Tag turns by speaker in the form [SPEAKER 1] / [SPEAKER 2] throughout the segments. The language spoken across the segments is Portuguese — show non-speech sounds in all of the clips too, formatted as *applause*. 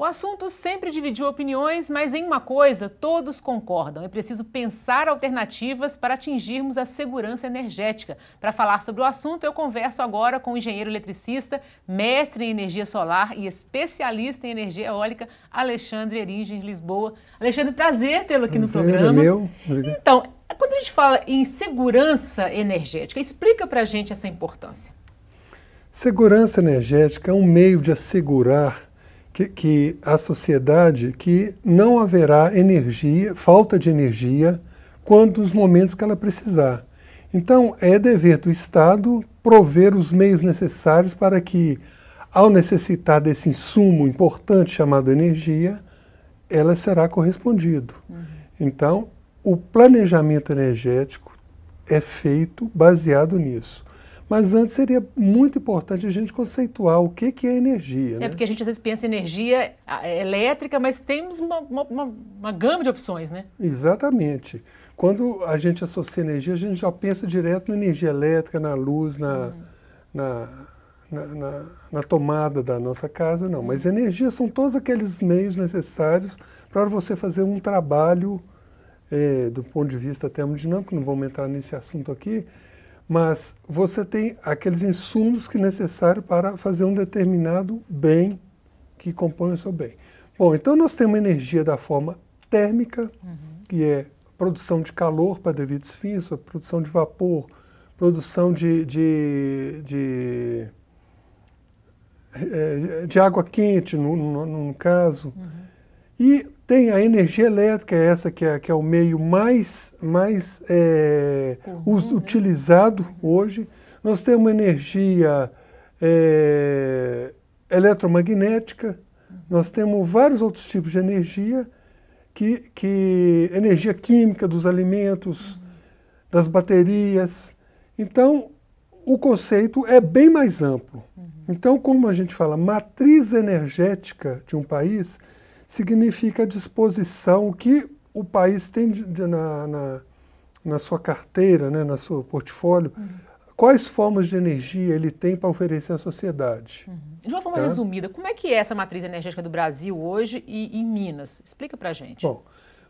[SPEAKER 1] O assunto sempre dividiu opiniões, mas em uma coisa todos concordam: é preciso pensar alternativas para atingirmos a segurança energética. Para falar sobre o assunto, eu converso agora com o engenheiro eletricista, mestre em energia solar e especialista em energia eólica, Alexandre Eringer, Lisboa. Alexandre, prazer tê-lo aqui prazer no é programa. É meu. Então, quando a gente fala em segurança energética, explica para a gente essa importância.
[SPEAKER 2] Segurança energética é um meio de assegurar que, que a sociedade que não haverá energia, falta de energia, quando os momentos que ela precisar. Então, é dever do Estado prover os meios necessários para que, ao necessitar desse insumo importante chamado energia, ela será correspondido. Uhum. Então, o planejamento energético é feito baseado nisso. Mas antes seria muito importante a gente conceituar o que, que é energia. É né? porque
[SPEAKER 1] a gente às vezes pensa em energia é, elétrica, mas temos uma, uma, uma gama de opções, né?
[SPEAKER 2] Exatamente. Quando a gente associa energia, a gente já pensa direto na energia elétrica, na luz, na, hum. na, na, na, na, tomada da nossa casa, não. Mas hum. energia são todos aqueles meios necessários para você fazer um trabalho, é, do ponto de vista termodinâmico, não vou entrar nesse assunto aqui, mas você tem aqueles insumos que é necessário para fazer um determinado bem que compõe o seu bem. Bom, então nós temos energia da forma térmica, uhum. que é produção de calor para devidos fins, produção de vapor, produção de, de, de, de, eh, de água quente, no, no, no caso. Uhum. E tem a energia elétrica, é essa que é, que é o meio mais, mais é, us, né? utilizado hoje. Nós temos energia é, eletromagnética, nós temos vários outros tipos de energia, que, que energia química dos alimentos, uhum. das baterias. Então, o conceito é bem mais amplo. Uhum. Então, como a gente fala, matriz energética de um país significa a disposição que o país tem de, de, na, na, na, sua carteira, né, no seu portfólio, uhum. quais formas de energia ele tem para oferecer à sociedade. Uhum.
[SPEAKER 1] De uma forma tá? resumida, como é que é essa matriz energética do Brasil hoje e em Minas? Explica para a gente.
[SPEAKER 2] Bom,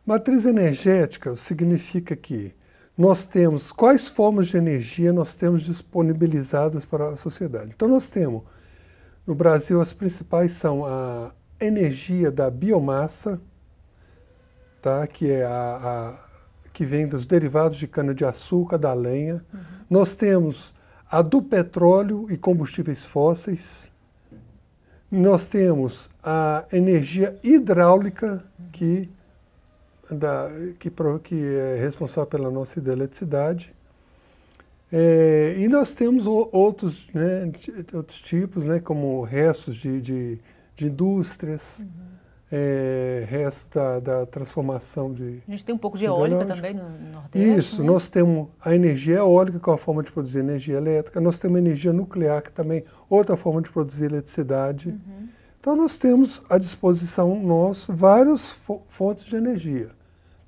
[SPEAKER 2] matriz energética significa que nós temos quais formas de energia nós temos disponibilizadas para a sociedade. Então nós temos no Brasil as principais são a energia da biomassa, tá? que, é a, a que vem dos derivados de cana-de-açúcar, da lenha. Uhum. Nós temos a do petróleo e combustíveis fósseis. Nós temos a energia hidráulica, que, da, que, que é responsável pela nossa hidroeletricidade. É, e nós temos outros, né, outros tipos, né, como restos de, de de indústrias, uhum. é, resto da, da, transformação de... A
[SPEAKER 1] gente tem um pouco de eólica também no
[SPEAKER 2] Nordeste. Isso, né? nós temos a energia eólica, que é uma forma de produzir energia elétrica, nós temos a energia nuclear, que também é outra forma de produzir eletricidade. Uhum. Então nós temos à disposição nosso várias fontes de energia,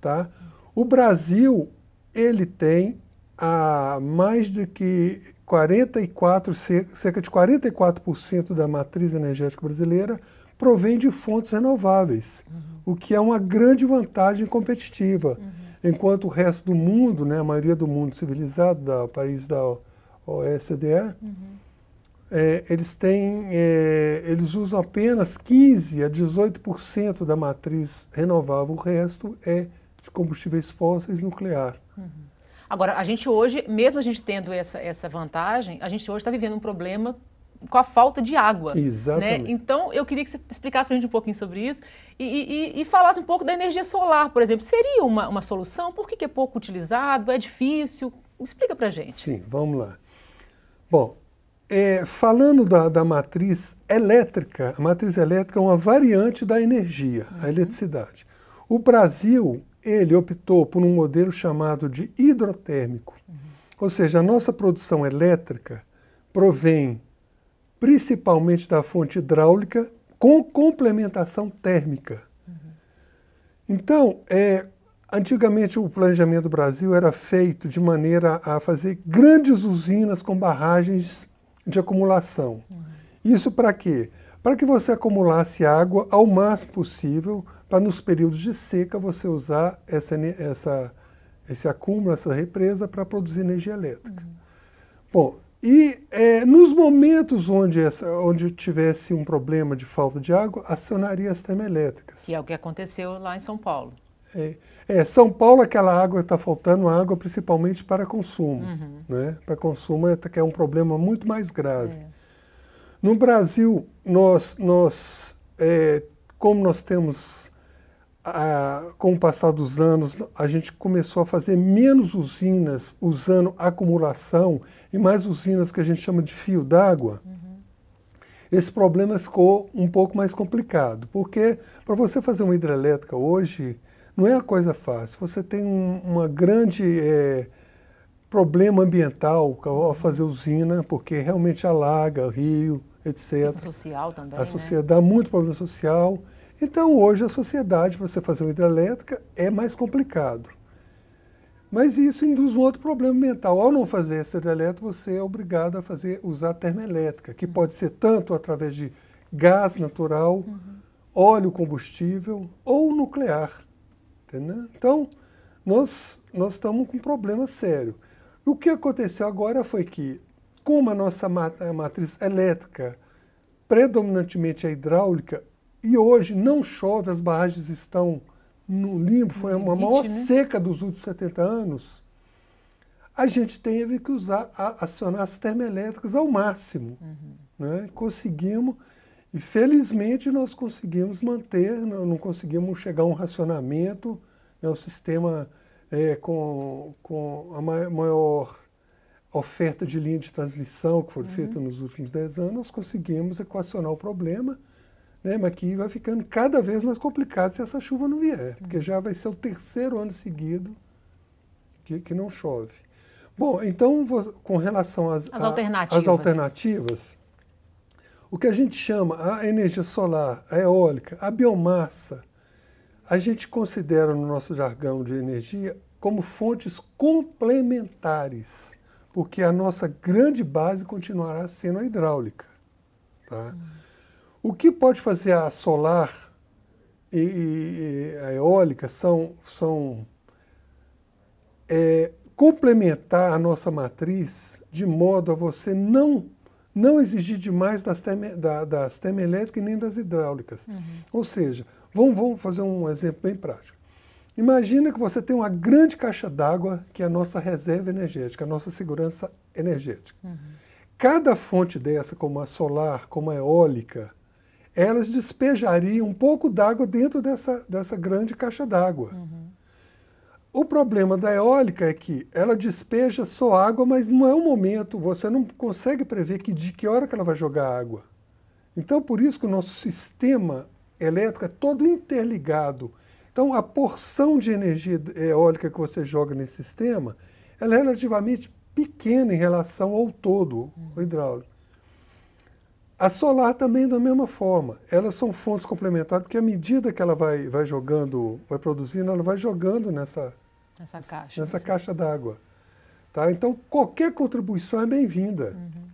[SPEAKER 2] tá? O Brasil, ele tem a mais de que 44, cerca de 44% da matriz energética brasileira provém de fontes renováveis, uhum. o que é uma grande vantagem competitiva. Uhum. Enquanto o resto do mundo, né, a maioria do mundo civilizado, da país da OSDE, uhum. é, eles têm, é, eles usam apenas 15 a 18% da matriz renovável, o resto é de combustíveis fósseis nuclear. Uhum.
[SPEAKER 1] Agora, a gente hoje, mesmo a gente tendo essa, essa vantagem, a gente hoje está vivendo um problema com a falta de água. Né? Exatamente. Né? Então, eu queria que você explicasse para a gente um pouquinho sobre isso e, e, e, falasse um pouco da energia solar, por exemplo. Seria uma, uma solução? Por que, que é pouco utilizado? É difícil? Explica para a gente.
[SPEAKER 2] Sim, vamos lá. Bom, é, falando da, da, matriz elétrica, a matriz elétrica é uma variante da energia, uhum. a eletricidade. O Brasil ele optou por um modelo chamado de hidrotérmico. Uhum. Ou seja, a nossa produção elétrica provém principalmente da fonte hidráulica com complementação térmica. Uhum. Então, é, antigamente o planejamento do Brasil era feito de maneira a fazer grandes usinas com barragens de acumulação. Uhum. Isso para quê? para que você acumulasse água ao máximo possível, para nos períodos de seca você usar essa, essa, esse acúmulo, essa represa para produzir energia elétrica. Uhum. Bom, e é, nos momentos onde, essa, onde tivesse um problema de falta de água, acionaria as termoelétricas.
[SPEAKER 1] E é o que aconteceu lá em São Paulo.
[SPEAKER 2] É, é São Paulo, aquela água está faltando água principalmente para consumo. Uhum. Né? Para consumo é, que é um problema muito mais grave. É. No Brasil, nós, nós é, como nós temos, com o passar dos anos, a gente começou a fazer menos usinas usando acumulação e mais usinas que a gente chama de fio d'água, uhum. esse problema ficou um pouco mais complicado, porque para você fazer uma hidrelétrica hoje não é uma coisa fácil, você tem um uma grande é, problema ambiental ao fazer uhum. usina, porque realmente alaga o rio, etc. a
[SPEAKER 1] social também. A né? sociedade
[SPEAKER 2] né? dá muito problema social. Então, hoje, a sociedade, para você fazer uma hidrelétrica, é mais complicado. Mas isso induz um outro problema mental. Ao não fazer essa hidrelétrica, você é obrigado a fazer, usar a termoelétrica, que pode ser tanto através de gás natural, uhum. óleo combustível ou nuclear. Entendeu? Então, nós, nós estamos com um problema sério. O que aconteceu agora foi que como a nossa matriz elétrica predominantemente é hidráulica, e hoje não chove, as barragens estão no limbo, foi uma maior né? seca dos últimos 70 anos, a gente teve que usar, acionar as termoelétricas ao máximo. Uhum. Né? Conseguimos, e felizmente nós conseguimos manter, não, não conseguimos chegar a um racionamento, né? o sistema é, com, com a maior oferta de linha de transmissão que foi uhum. feita nos últimos 10 anos, nós conseguimos equacionar o problema, né, mas que vai ficando cada vez mais complicado se essa chuva não vier, uhum. porque já vai ser o terceiro ano seguido que, que não chove. Bom, então, vou, com relação às as a, alternativas. alternativas, o que a gente chama a energia solar, a eólica, a biomassa, a gente considera no nosso jargão de energia como fontes complementares porque a nossa grande base continuará sendo a hidráulica. Tá? Hum. O que pode fazer a solar e, e, e a eólica são, são é, complementar a nossa matriz de modo a você não não exigir demais das, termo, da, termoelétricas e nem das hidráulicas. Uhum. Ou seja, vamos, vamos fazer um exemplo bem prático. Imagina que você tem uma grande caixa d'água, que é a nossa reserva energética, a nossa segurança energética. Uhum. Cada fonte dessa, como a solar, como a eólica, elas despejariam um pouco d'água dentro dessa, dessa grande caixa d'água. Uhum. O problema da eólica é que ela despeja só água, mas não é o um momento, você não consegue prever que, de que hora que ela vai jogar água. Então, por isso que o nosso sistema elétrico é todo interligado então, a porção de energia eh, eólica que você joga nesse sistema, ela é relativamente pequena em relação ao todo o uhum. hidráulico. A solar também é da mesma forma. Elas são fontes complementares, porque à medida que ela vai, vai jogando, vai produzindo, ela vai jogando nessa,
[SPEAKER 1] nessa caixa,
[SPEAKER 2] nessa né? caixa d'água. Tá? Então, qualquer contribuição é bem-vinda. Uhum.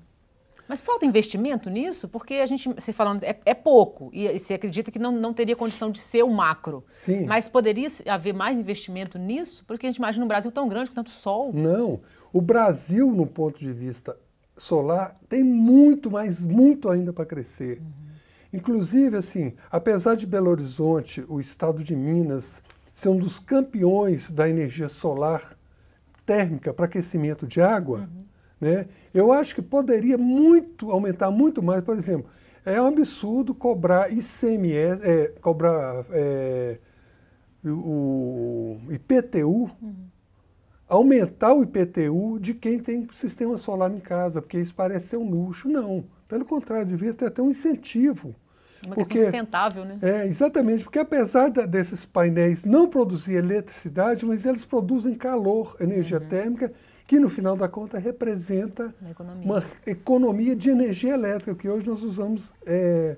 [SPEAKER 1] Mas falta investimento nisso? Porque a gente, você falando, é, é pouco, e, e você acredita que não, não teria condição de ser o macro. Sim. Mas poderia haver mais investimento nisso? Porque a gente imagina um Brasil
[SPEAKER 2] tão grande, com tanto sol. Não. O Brasil, no ponto de vista solar, tem muito, mas muito ainda para crescer. Uhum. Inclusive, assim, apesar de Belo Horizonte, o estado de Minas, ser um dos campeões da energia solar térmica para aquecimento de água, uhum né? Eu acho que poderia muito aumentar muito mais, por exemplo, é um absurdo cobrar ICMS, é, cobrar é, o IPTU, uhum. aumentar o IPTU de quem tem sistema solar em casa, porque isso parece ser um luxo. Não, pelo contrário, devia ter até um incentivo. Uma porque,
[SPEAKER 1] sustentável, né?
[SPEAKER 2] É, exatamente, porque apesar da, desses painéis não produzir eletricidade, mas eles produzem calor, energia uhum. térmica, que no final da conta representa uma economia, uma economia de energia elétrica, que hoje nós usamos é,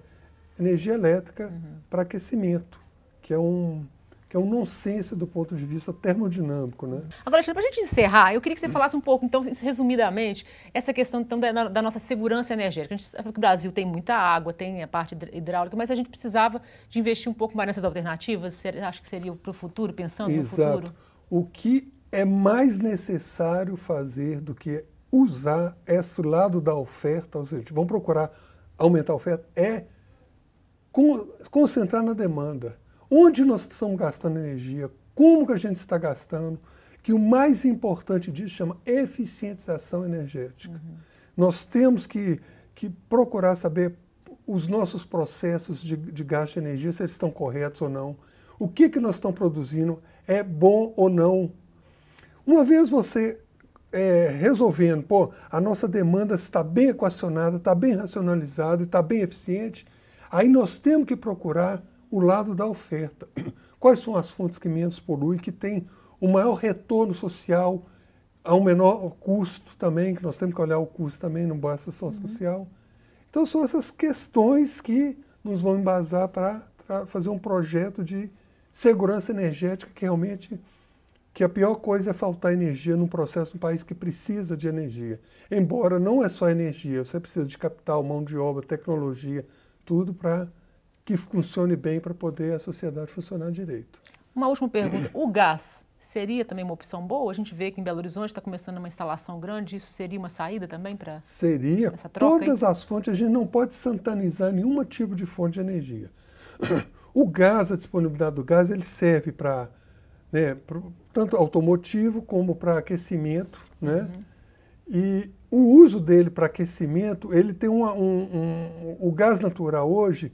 [SPEAKER 2] energia elétrica uhum. para aquecimento, que é um que é um nonsense do ponto de vista termodinâmico, né?
[SPEAKER 1] Agora, para a gente encerrar, eu queria que você falasse um pouco, então, resumidamente, essa questão então, da, da, nossa segurança energética. A gente sabe que o Brasil tem muita água, tem a parte hidráulica, mas a gente precisava de investir um pouco mais nessas alternativas. Acho que seria para o futuro, pensando Exato. no futuro.
[SPEAKER 2] O que é mais necessário fazer do que usar esse lado da oferta, ou seja, vão procurar aumentar a oferta, é concentrar na demanda. Onde nós estamos gastando energia, como que a gente está gastando, que o mais importante disso chama eficientização energética. Uhum. Nós temos que, que procurar saber os nossos processos de, de gasto de energia, se eles estão corretos ou não, o que, que nós estamos produzindo, é bom ou não uma vez você é, resolvendo, pô, a nossa demanda está bem equacionada, está bem racionalizada, está bem eficiente, aí nós temos que procurar o lado da oferta. *clears throat* Quais são as fontes que menos poluem, que têm o maior retorno social a um menor custo também, que nós temos que olhar o custo também, não basta só uhum. social. Então são essas questões que nos vão embasar para fazer um projeto de segurança energética que realmente que a pior coisa é faltar energia num processo, um país que precisa de energia. Embora não é só energia, você precisa de capital, mão de obra, tecnologia, tudo para que funcione bem para poder a sociedade funcionar direito.
[SPEAKER 1] Uma última pergunta. O gás seria também uma opção boa? A gente vê que em Belo Horizonte está começando uma instalação grande, isso seria uma saída também para
[SPEAKER 2] Seria. Essa troca Todas aí? as fontes, a gente não pode santanizar nenhum tipo de fonte de energia. *coughs* O gás, a disponibilidade do gás, ele serve para né, pro, tanto automotivo como para aquecimento, né? Uhum. E o uso dele para aquecimento, ele tem uma, um, um, o gás natural hoje,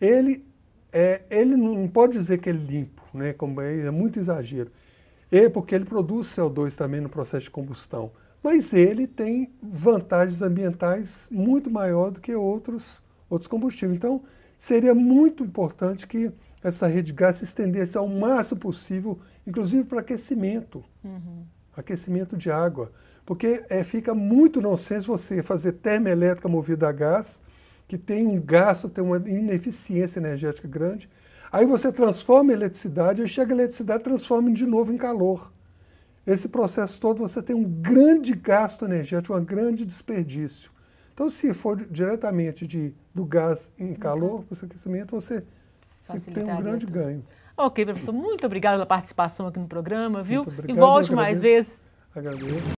[SPEAKER 2] ele é, ele não pode dizer que ele é limpo, né? Como é, é muito exagero. É porque ele produz CO2 também no processo de combustão, mas ele tem vantagens ambientais muito maior do que outros outros combustíveis. Então seria muito importante que essa rede de gás se estendesse ao máximo possível, inclusive para aquecimento, uhum. aquecimento de água. Porque é, fica muito nonsense você fazer termoelétrica movida a gás, que tem um gasto, tem uma ineficiência energética grande. Aí você transforma a eletricidade, aí chega a eletricidade transforma de novo em calor. Esse processo todo você tem um grande gasto energético, um grande desperdício. Então, se for diretamente de, do gás em uhum. calor, uhum. para o aquecimento, você você tem um grande tudo. ganho.
[SPEAKER 1] Ok, professor, muito obrigada pela participação aqui no programa, viu? Obrigado, e volte mais vezes. Agradeço.